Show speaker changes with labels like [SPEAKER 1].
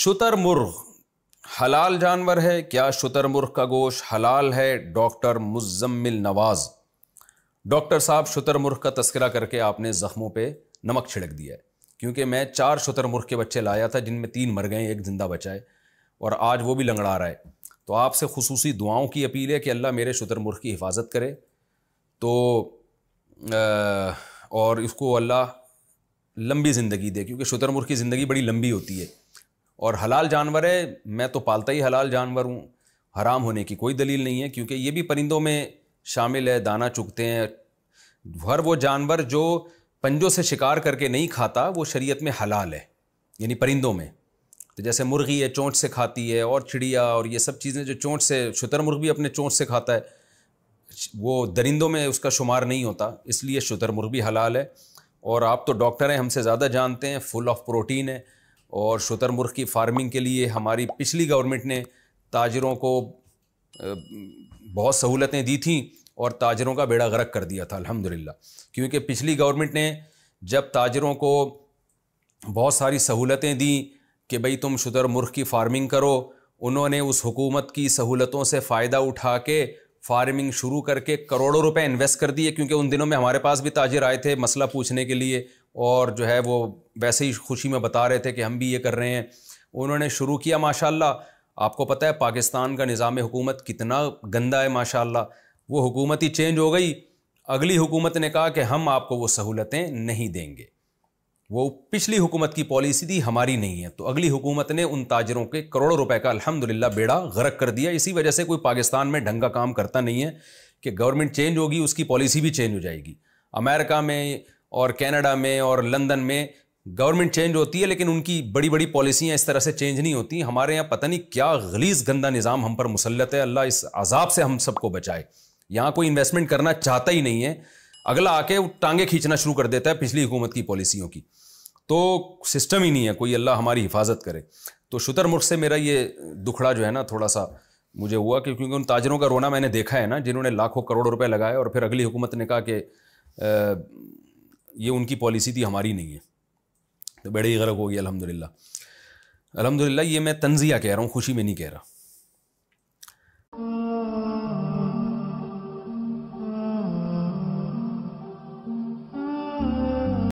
[SPEAKER 1] शुतर मुर्ग हलाल जानवर है क्या शुतर मुर्ग का गोश हलाल है डॉक्टर मुजम्मिल नवाज़ डॉक्टर साहब शुतरमुर्ग का तस्करा करके आपने ज़ख्मों पे नमक छिड़क दिया है क्योंकि मैं चार शुतरमुर्ग के बच्चे लाया था जिनमें तीन मर गए एक ज़िंदा बचाए और आज वो भी लंगड़ा रहा है तो आपसे खसूस दुआओं की अपील है कि अल्लाह मेरे शुतरमुर्ग की हिफाजत करे तो आ, और इसको अल्लाह लंबी ज़िंदगी दे क्योंकि शुतरमुर्ग की ज़िंदगी बड़ी लंबी होती है और हलाल जानवर है मैं तो पालता ही हलाल जानवर हूँ हराम होने की कोई दलील नहीं है क्योंकि ये भी परिंदों में शामिल है दाना चुगते हैं हर वो जानवर जो पंजों से शिकार करके नहीं खाता वो शरीयत में हलाल है यानी परिंदों में तो जैसे मुर्गी है चोंच से खाती है और चिड़िया और ये सब चीज़ें जो चोंच से शुतरमुर्ग भी अपने चोंच से खाता है वो दरिंदों में उसका शुमार नहीं होता इसलिए शुतरमुर्ग भी हलाल है और आप तो डॉक्टर हैं हमसे ज़्यादा जानते हैं फुल ऑफ प्रोटीन है और शुतरमुर्ग की फार्मिंग के लिए हमारी पिछली गवर्नमेंट ने ताजरों को बहुत सहूलतें दी थी और ताजरों का बेड़ा गरक कर दिया था अल्हम्दुलिल्लाह क्योंकि पिछली गवर्नमेंट ने जब ताजरों को बहुत सारी सहूलतें दी कि भाई तुम शुतरमुर्ग की फार्मिंग करो उन्होंने उस हुकूमत की सहूलतों से फ़ायदा उठा के फार्मिंग शुरू करके करोड़ों रुपए इन्वेस्ट कर दिए क्योंकि उन दिनों में हमारे पास भी ताजर आए थे मसला पूछने के लिए और जो है वो वैसे ही खुशी में बता रहे थे कि हम भी ये कर रहे हैं उन्होंने शुरू किया माशा आपको पता है पाकिस्तान का निज़ाम हुकूमत कितना गंदा है माशा वो हुकूमत ही चेंज हो गई अगली हुकूमत ने कहा कि हम आपको वो सहूलतें नहीं देंगे वो पिछली हुकूमत की पॉलिसी थी हमारी नहीं है तो अगली हुकूमत ने उन ताजरों के करोड़ों रुपए का अल्हम्दुलिल्लाह बेड़ा गरक कर दिया इसी वजह से कोई पाकिस्तान में ढंग का काम करता नहीं है कि गवर्नमेंट चेंज होगी उसकी पॉलिसी भी चेंज हो जाएगी अमेरिका में और कनाडा में और लंदन में गवर्नमेंट चेंज होती है लेकिन उनकी बड़ी बड़ी पॉलिसियाँ इस तरह से चेंज नहीं होती हमारे यहाँ पता नहीं क्या गलीज गंदा निज़ाम हम पर मुसलत है अल्लाह इस अजाब से हम सबको बचाए यहाँ कोई इन्वेस्टमेंट करना चाहता ही नहीं है अगला आके वो टांगे खींचना शुरू कर देता है पिछली हुकूमत की पॉलिसियों की तो सिस्टम ही नहीं है कोई अल्लाह हमारी हिफाजत करे तो शुतर मुख से मेरा ये दुखड़ा जो है ना थोड़ा सा मुझे हुआ कि क्योंकि उन ताजरों का रोना मैंने देखा है ना जिन्होंने लाखों करोड़ रुपए लगाए और फिर अगली हुकूमत ने कहा कि ये उनकी पॉलिसी थी हमारी नहीं है तो बड़े ही गर्क होगी अलहमदिल्ला अलहमदिल्ला ये मैं तंजिया कह रहा हूँ खुशी में नहीं कह रहा